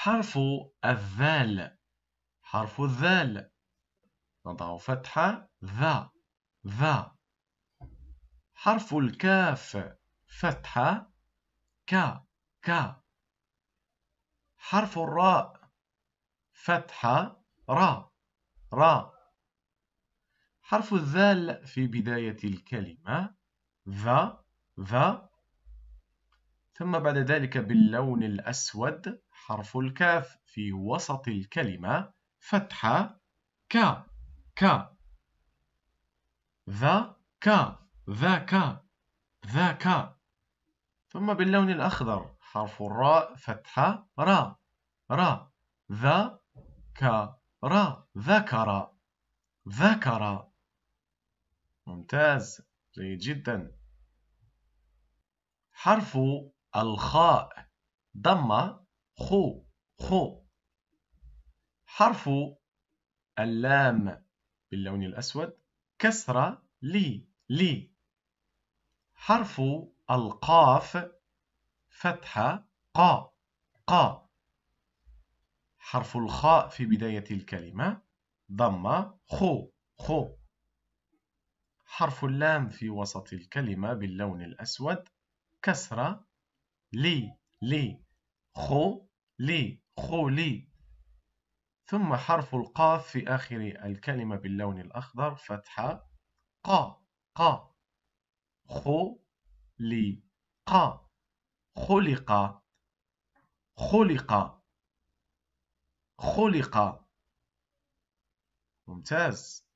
حرف الذال حرف الذال نضع فتحة ذا ذا حرف الكاف فتحة ك ك حرف الراء فتحة را را حرف الذال في بداية الكلمة ذا ذا ثم بعد ذلك باللون الأسود حرف الكاف في وسط الكلمة فتحة كا كا ذا كا ذا كا ذا كا ثم باللون الأخضر حرف الراء فتحة را را ذا كا را ذكر ذكر ممتاز جيد جدا حرف الخاء ضمة خو خو حرف اللام باللون الأسود كسرة لي لي حرف القاف فتحة قا قا حرف الخاء في بداية الكلمة ضمة خو خو حرف اللام في وسط الكلمة باللون الأسود كسرة لي لي خو لي خو لي ثم حرف القاف في آخر الكلمة باللون الأخضر فتحة قا قا خو لي قا خلق خلق خلق ممتاز